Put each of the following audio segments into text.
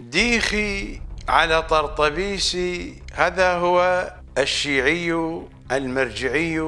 ديخي على طرطبيسي هذا هو الشيعي المرجعي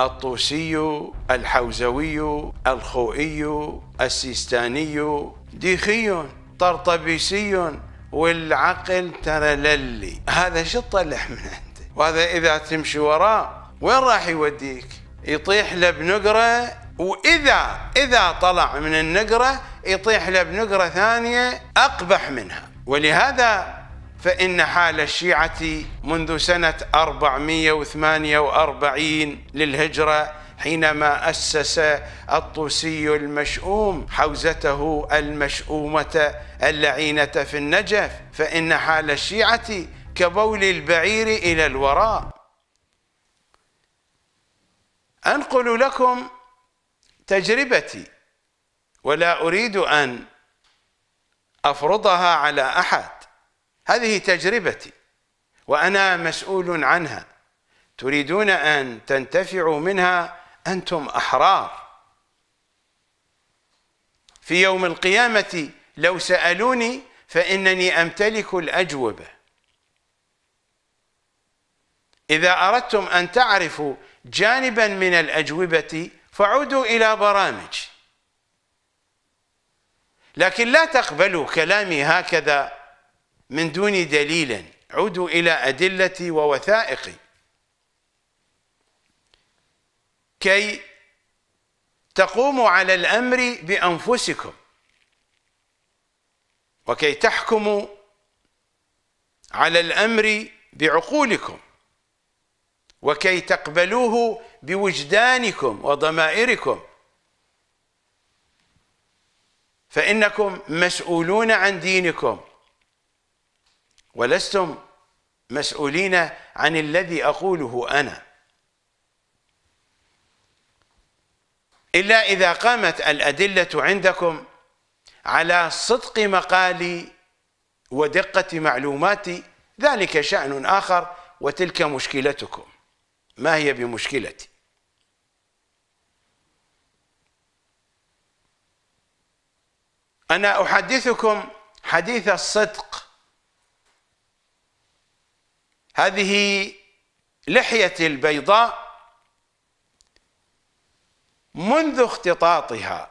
الطوسي الحوزوي الخوئي السيستاني ديخي طرطبيسي والعقل ترى للي هذا شو طلع من عنده وهذا إذا تمشي وراه وين راح يوديك يطيح له بنقرة وإذا إذا طلع من النقرة يطيح له بنقرة ثانية أقبح منها ولهذا فإن حال الشيعة منذ سنة 448 للهجرة حينما أسس الطوسي المشؤوم حوزته المشؤومة اللعينة في النجف فإن حال الشيعة كبول البعير إلى الوراء أنقل لكم تجربتي ولا أريد أن افرضها على احد هذه تجربتي وانا مسؤول عنها تريدون ان تنتفعوا منها انتم احرار في يوم القيامه لو سالوني فانني امتلك الاجوبه اذا اردتم ان تعرفوا جانبا من الاجوبه فعودوا الى برامجي لكن لا تقبلوا كلامي هكذا من دون دليل عودوا إلى أدلتي ووثائقي كي تقوموا على الأمر بأنفسكم وكي تحكموا على الأمر بعقولكم وكي تقبلوه بوجدانكم وضمائركم فإنكم مسؤولون عن دينكم ولستم مسؤولين عن الذي أقوله أنا إلا إذا قامت الأدلة عندكم على صدق مقالي ودقة معلوماتي ذلك شأن آخر وتلك مشكلتكم ما هي بمشكلتي أنا أحدثكم حديث الصدق هذه لحية البيضاء منذ اختطاطها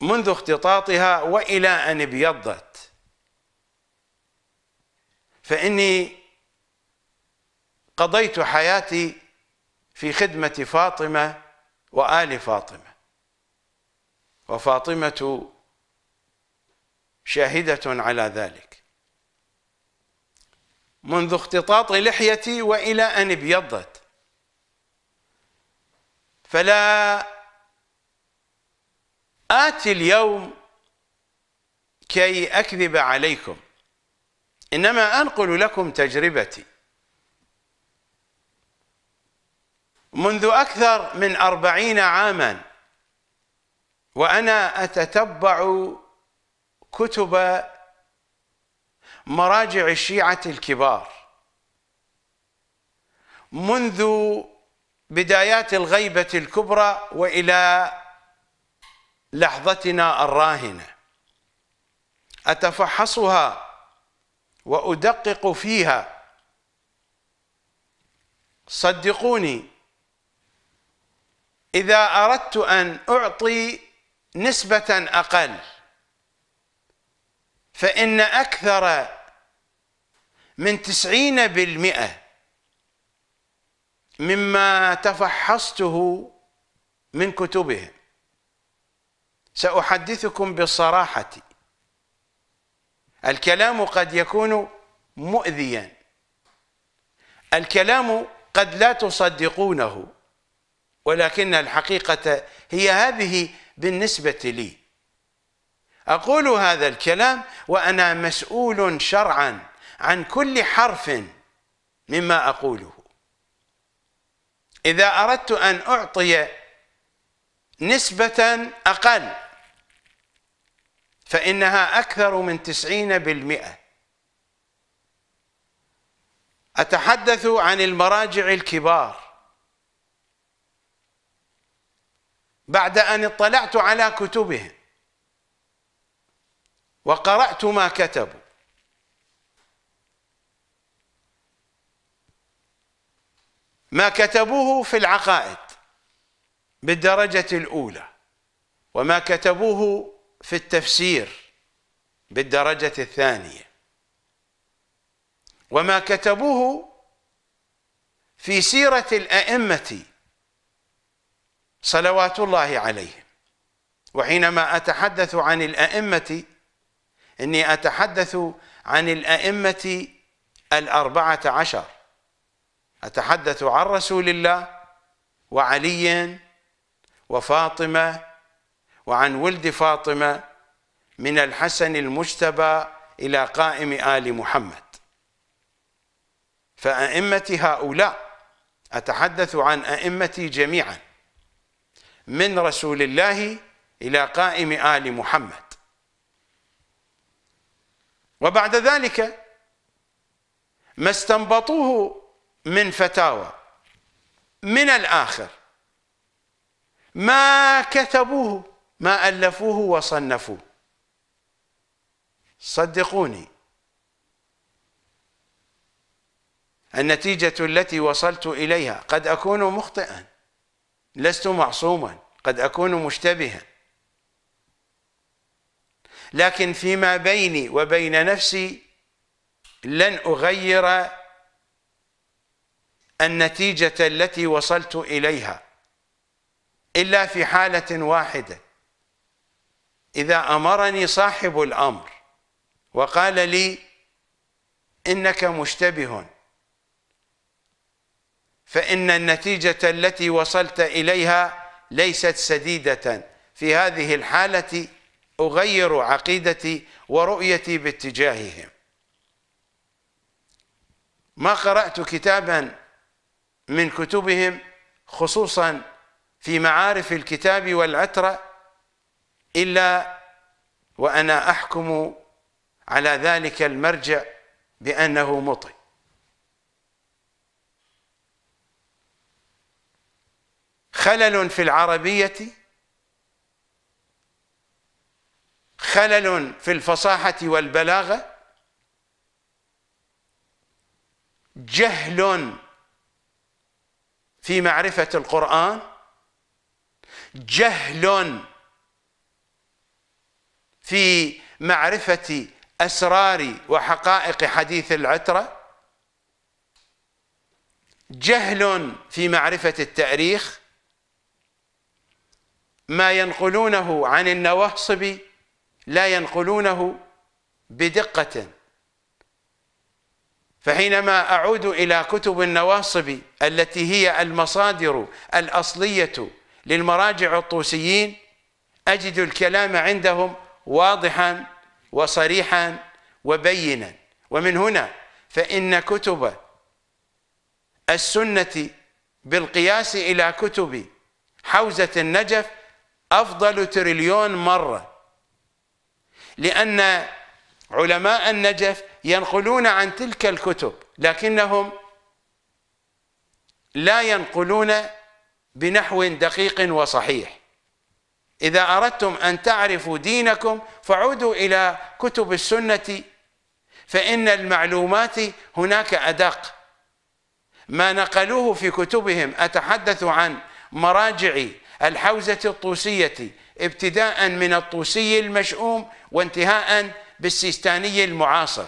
منذ اختطاطها وإلى أن ابيضت فإني قضيت حياتي في خدمة فاطمة وآل فاطمة وفاطمة شاهدة على ذلك منذ اختطاط لحيتي وإلى أن ابيضت فلا آتي اليوم كي أكذب عليكم إنما أنقل لكم تجربتي منذ أكثر من أربعين عاماً وانا اتتبع كتب مراجع الشيعه الكبار منذ بدايات الغيبه الكبرى والى لحظتنا الراهنه اتفحصها وادقق فيها صدقوني اذا اردت ان اعطي نسبة أقل فإن أكثر من تسعين بالمئة مما تفحصته من كتبهم سأحدثكم بالصراحة الكلام قد يكون مؤذيا الكلام قد لا تصدقونه ولكن الحقيقة هي هذه بالنسبة لي أقول هذا الكلام وأنا مسؤول شرعا عن كل حرف مما أقوله إذا أردت أن أعطي نسبة أقل فإنها أكثر من تسعين بالمئة أتحدث عن المراجع الكبار بعد أن اطلعت على كتبهم وقرأت ما كتبوا ما كتبوه في العقائد بالدرجة الأولى وما كتبوه في التفسير بالدرجة الثانية وما كتبوه في سيرة الأئمة صلوات الله عليهم وحينما أتحدث عن الأئمة إني أتحدث عن الأئمة الأربعة عشر أتحدث عن رسول الله وعلي وفاطمة وعن ولد فاطمة من الحسن المجتبى إلى قائم آل محمد فأئمة هؤلاء أتحدث عن أئمتي جميعاً من رسول الله إلى قائم آل محمد وبعد ذلك ما استنبطوه من فتاوى من الآخر ما كتبوه ما ألفوه وصنفوه صدقوني النتيجة التي وصلت إليها قد أكون مخطئا لست معصوما قد أكون مشتبها لكن فيما بيني وبين نفسي لن أغير النتيجة التي وصلت إليها إلا في حالة واحدة إذا أمرني صاحب الأمر وقال لي إنك مشتبه فإن النتيجة التي وصلت إليها ليست سديدة في هذه الحالة أغير عقيدتي ورؤيتي باتجاههم ما قرأت كتابا من كتبهم خصوصا في معارف الكتاب والعترة إلا وأنا أحكم على ذلك المرجع بأنه مطئ خلل في العربية خلل في الفصاحة والبلاغة جهل في معرفة القرآن جهل في معرفة أسرار وحقائق حديث العترة جهل في معرفة التاريخ ما ينقلونه عن النواصب لا ينقلونه بدقة فحينما أعود إلى كتب النواصب التي هي المصادر الأصلية للمراجع الطوسيين أجد الكلام عندهم واضحا وصريحا وبينا ومن هنا فإن كتب السنة بالقياس إلى كتب حوزة النجف أفضل تريليون مرة لأن علماء النجف ينقلون عن تلك الكتب لكنهم لا ينقلون بنحو دقيق وصحيح إذا أردتم أن تعرفوا دينكم فعودوا إلى كتب السنة فإن المعلومات هناك أدق ما نقلوه في كتبهم أتحدث عن مراجع الحوزة الطوسية ابتداء من الطوسي المشؤوم وانتهاء بالسيستاني المعاصر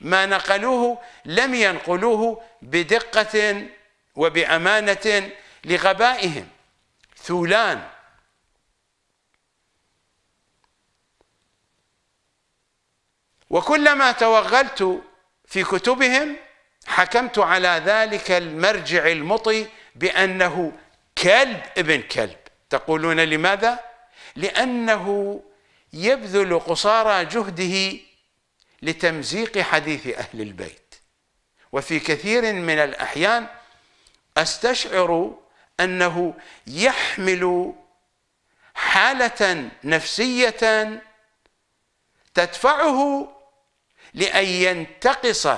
ما نقلوه لم ينقلوه بدقة وبأمانة لغبائهم ثولان وكلما توغلت في كتبهم حكمت على ذلك المرجع المطي بأنه كلب ابن كلب تقولون لماذا؟ لأنه يبذل قصارى جهده لتمزيق حديث أهل البيت وفي كثير من الأحيان أستشعر أنه يحمل حالة نفسية تدفعه لأن ينتقص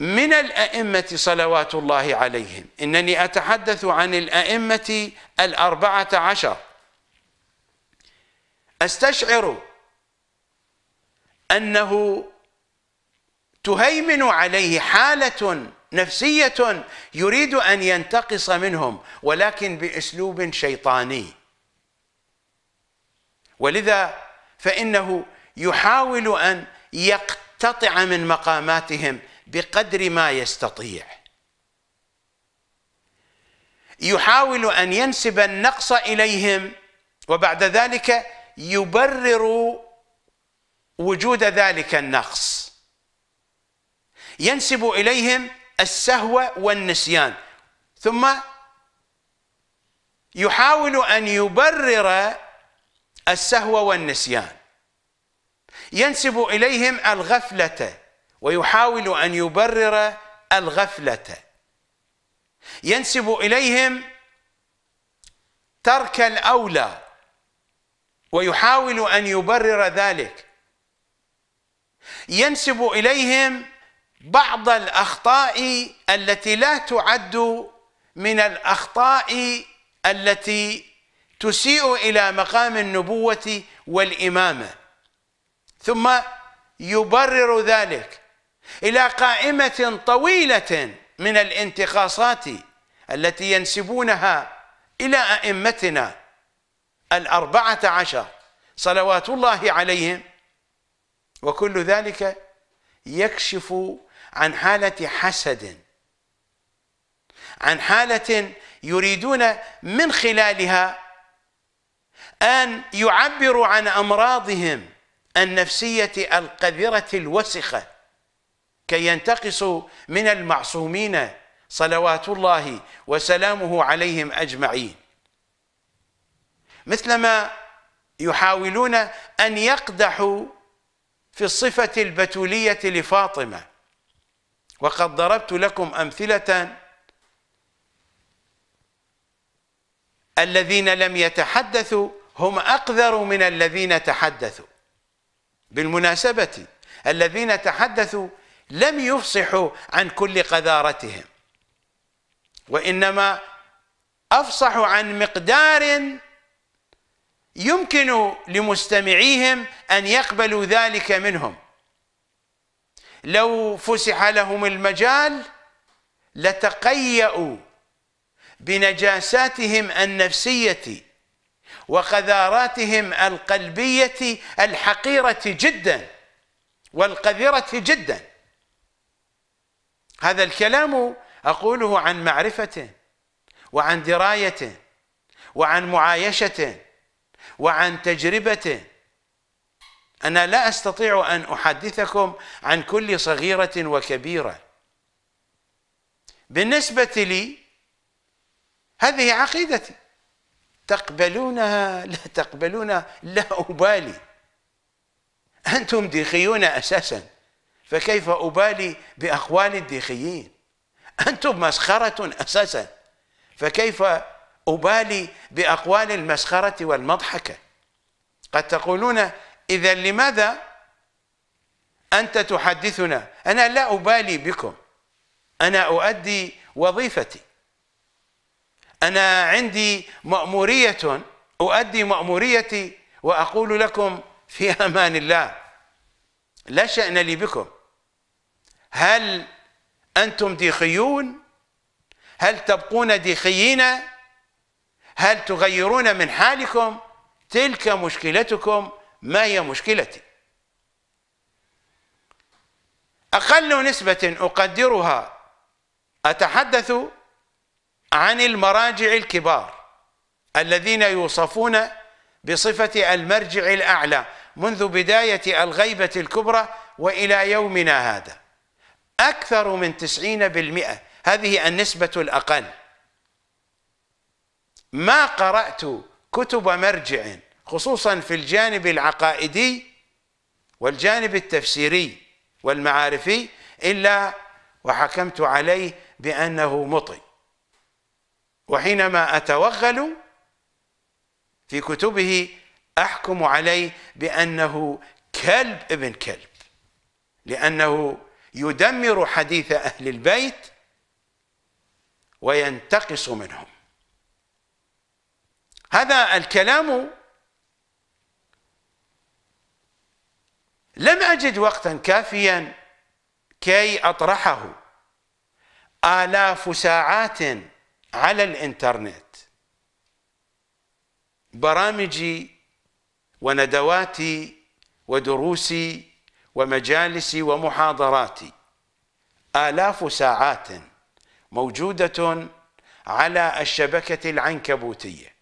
من الأئمة صلوات الله عليهم إنني أتحدث عن الأئمة الأربعة عشر أستشعر أنه تهيمن عليه حالة نفسية يريد أن ينتقص منهم ولكن بأسلوب شيطاني ولذا فإنه يحاول أن يقتطع من مقاماتهم بقدر ما يستطيع يحاول ان ينسب النقص اليهم وبعد ذلك يبرر وجود ذلك النقص ينسب اليهم السهو والنسيان ثم يحاول ان يبرر السهو والنسيان ينسب اليهم الغفله ويحاول أن يبرر الغفلة ينسب إليهم ترك الأولى ويحاول أن يبرر ذلك ينسب إليهم بعض الأخطاء التي لا تعد من الأخطاء التي تسيء إلى مقام النبوة والإمامة ثم يبرر ذلك إلى قائمة طويلة من الانتقاصات التي ينسبونها إلى أئمتنا الأربعة عشر صلوات الله عليهم وكل ذلك يكشف عن حالة حسد عن حالة يريدون من خلالها أن يعبروا عن أمراضهم النفسية القذرة الوسخة كي ينتقصوا من المعصومين صلوات الله وسلامه عليهم اجمعين مثلما يحاولون ان يقدحوا في الصفه البتوليه لفاطمه وقد ضربت لكم امثله الذين لم يتحدثوا هم اقذر من الذين تحدثوا بالمناسبه الذين تحدثوا لم يفصحوا عن كل قذارتهم وإنما أفصحوا عن مقدار يمكن لمستمعيهم أن يقبلوا ذلك منهم لو فسح لهم المجال لتقيأوا بنجاساتهم النفسية وقذاراتهم القلبية الحقيرة جدا والقذرة جدا هذا الكلام اقوله عن معرفته وعن درايته وعن معايشته وعن تجربته انا لا استطيع ان احدثكم عن كل صغيره وكبيره بالنسبه لي هذه عقيدتي تقبلونها لا تقبلونها لا ابالي انتم ديخيون اساسا فكيف أبالي بأقوال الديخيين أنتم مسخرة أساسا فكيف أبالي بأقوال المسخرة والمضحكة قد تقولون إذا لماذا أنت تحدثنا أنا لا أبالي بكم أنا أؤدي وظيفتي أنا عندي مأمورية أؤدي مأموريتي وأقول لكم في أمان الله لا شأن لي بكم هل أنتم ديخيون هل تبقون ديخيين هل تغيرون من حالكم تلك مشكلتكم ما هي مشكلتي أقل نسبة أقدرها أتحدث عن المراجع الكبار الذين يوصفون بصفة المرجع الأعلى منذ بداية الغيبة الكبرى وإلى يومنا هذا أكثر من 90% هذه النسبة الأقل ما قرأت كتب مرجع خصوصا في الجانب العقائدي والجانب التفسيري والمعارفي إلا وحكمت عليه بأنه مطي وحينما أتوغل في كتبه أحكم عليه بأنه كلب ابن كلب لأنه يدمر حديث أهل البيت وينتقص منهم هذا الكلام لم أجد وقتا كافيا كي أطرحه آلاف ساعات على الإنترنت برامجي وندواتي ودروسي ومجالسي ومحاضراتي آلاف ساعات موجودة على الشبكة العنكبوتية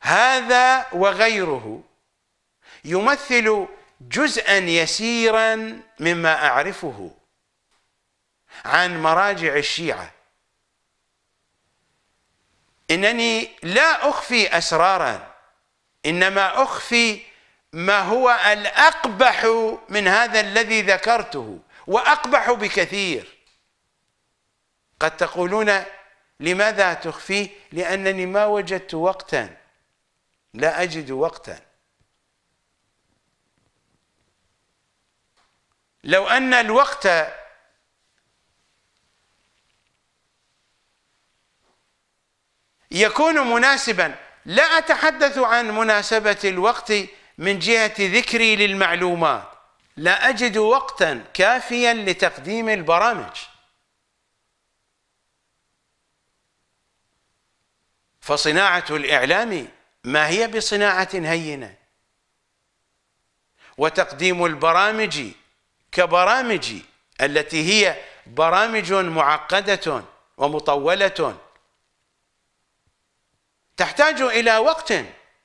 هذا وغيره يمثل جزءا يسيرا مما أعرفه عن مراجع الشيعة إنني لا أخفي أسرارا إنما أخفي ما هو الأقبح من هذا الذي ذكرته وأقبح بكثير قد تقولون لماذا تخفيه لأنني ما وجدت وقتا لا أجد وقتا لو أن الوقت يكون مناسبا لا أتحدث عن مناسبة الوقت من جهة ذكري للمعلومات لا أجد وقتا كافيا لتقديم البرامج فصناعة الإعلام ما هي بصناعة هينة وتقديم البرامج كبرامج التي هي برامج معقدة ومطولة تحتاج إلى وقت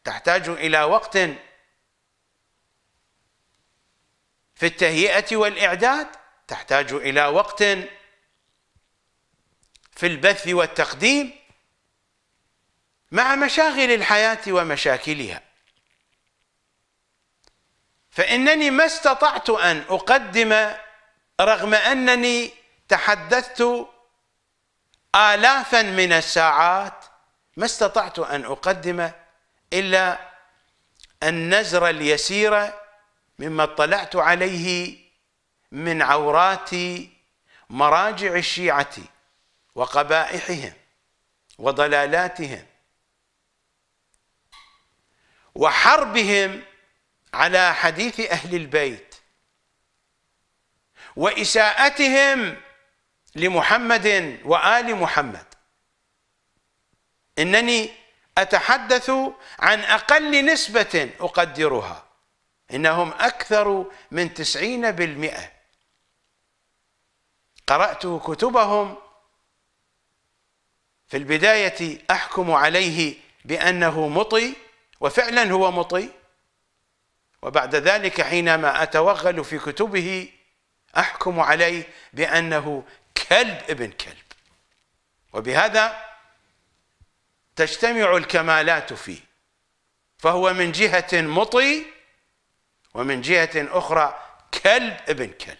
تحتاج إلى وقت في التهيئة والإعداد تحتاج إلى وقت في البث والتقديم مع مشاغل الحياة ومشاكلها فإنني ما استطعت أن أقدم رغم أنني تحدثت آلافا من الساعات ما استطعت أن أقدم إلا النزر اليسيرة مما اطلعت عليه من عورات مراجع الشيعة وقبائحهم وضلالاتهم وحربهم على حديث أهل البيت وإساءتهم لمحمد وآل محمد إنني أتحدث عن أقل نسبة أقدرها إنهم أكثر من تسعين بالمئة قرأت كتبهم في البداية أحكم عليه بأنه مطي وفعلا هو مطي وبعد ذلك حينما أتوغل في كتبه أحكم عليه بأنه كلب ابن كلب وبهذا تجتمع الكمالات فيه فهو من جهة مطي ومن جهة أخرى كلب ابن كلب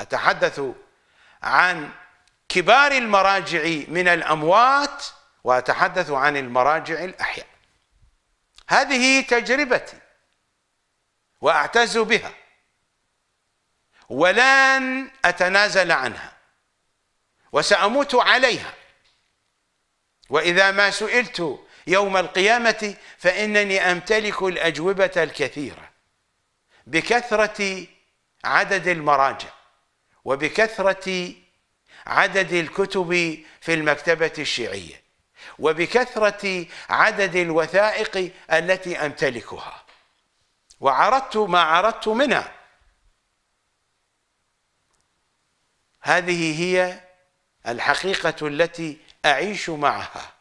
أتحدث عن كبار المراجع من الأموات وأتحدث عن المراجع الأحياء هذه تجربتي وأعتز بها ولن أتنازل عنها وسأموت عليها وإذا ما سئلت يوم القيامة فإنني أمتلك الأجوبة الكثيرة بكثرة عدد المراجع وبكثرة عدد الكتب في المكتبة الشيعية وبكثرة عدد الوثائق التي أمتلكها وعرضت ما عرضت منها هذه هي الحقيقة التي أعيش معها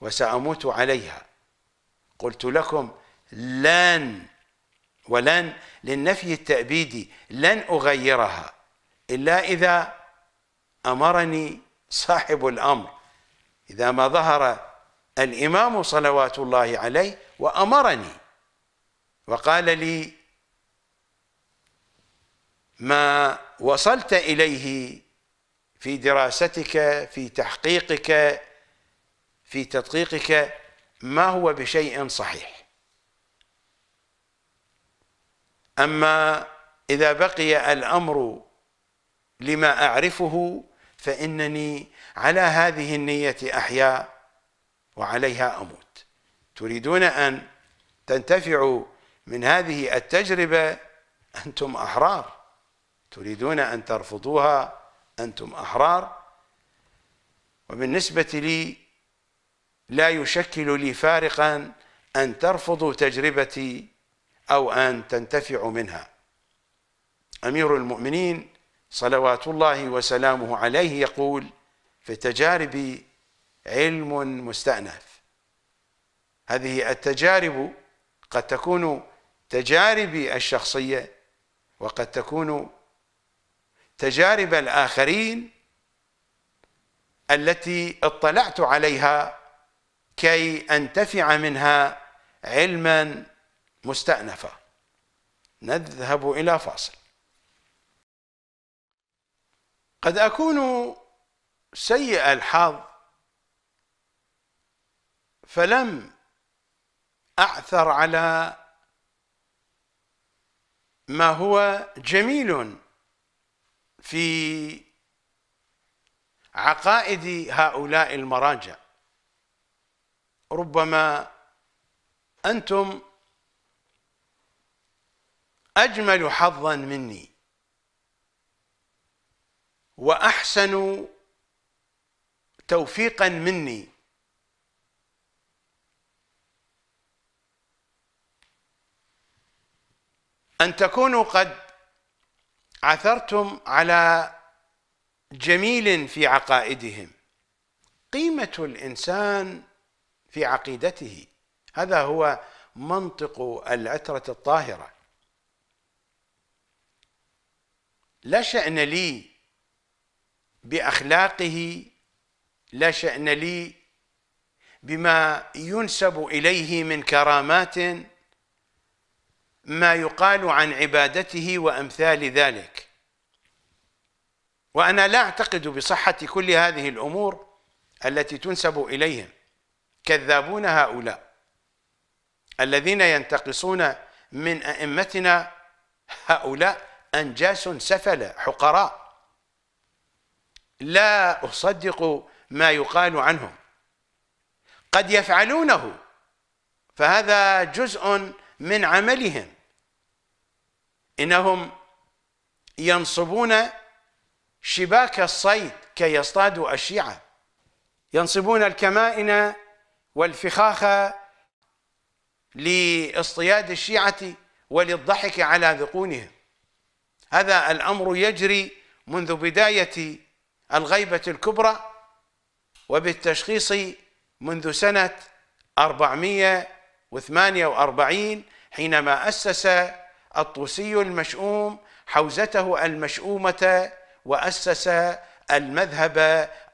وسأموت عليها قلت لكم لن ولن للنفي التأبيدي لن أغيرها إلا إذا أمرني صاحب الأمر إذا ما ظهر الإمام صلوات الله عليه وأمرني وقال لي ما وصلت إليه في دراستك في تحقيقك في تدقيقك ما هو بشيء صحيح أما إذا بقي الأمر لما أعرفه فإنني على هذه النية أحيا وعليها أموت تريدون أن تنتفعوا من هذه التجربة أنتم أحرار تريدون أن ترفضوها أنتم أحرار وبالنسبة لي لا يشكل لي فارقا أن ترفضوا تجربتي أو أن تنتفع منها أمير المؤمنين صلوات الله وسلامه عليه يقول في التجارب علم مستأنف هذه التجارب قد تكون تجاربي الشخصية وقد تكون تجارب الآخرين التي اطلعت عليها كي أنتفع منها علما مستأنفة نذهب إلى فاصل قد أكون سيء الحظ فلم أعثر على ما هو جميل في عقائد هؤلاء المراجع ربما أنتم أجمل حظا مني وأحسن توفيقا مني أن تكونوا قد عثرتم على جميل في عقائدهم قيمة الإنسان في عقيدته هذا هو منطق العترة الطاهرة لا شأن لي بأخلاقه لا شأن لي بما ينسب إليه من كرامات ما يقال عن عبادته وأمثال ذلك وأنا لا أعتقد بصحة كل هذه الأمور التي تنسب إليهم كذابون هؤلاء الذين ينتقصون من أئمتنا هؤلاء أنجاس سفلة حقراء لا أصدق ما يقال عنهم قد يفعلونه فهذا جزء من عملهم إنهم ينصبون شباك الصيد كي يصطادوا الشيعة ينصبون الكمائن والفخاخ لاصطياد الشيعة وللضحك على ذقونهم هذا الامر يجري منذ بدايه الغيبه الكبرى وبالتشخيص منذ سنه 448 حينما اسس الطوسي المشؤوم حوزته المشؤومه واسس المذهب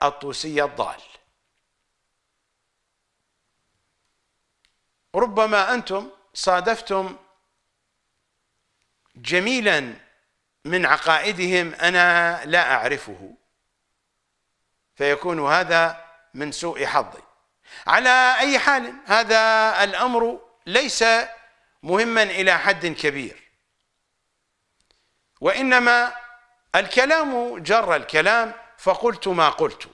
الطوسي الضال ربما انتم صادفتم جميلا من عقائدهم أنا لا أعرفه فيكون هذا من سوء حظي على أي حال هذا الأمر ليس مهما إلى حد كبير وإنما الكلام جر الكلام فقلت ما قلت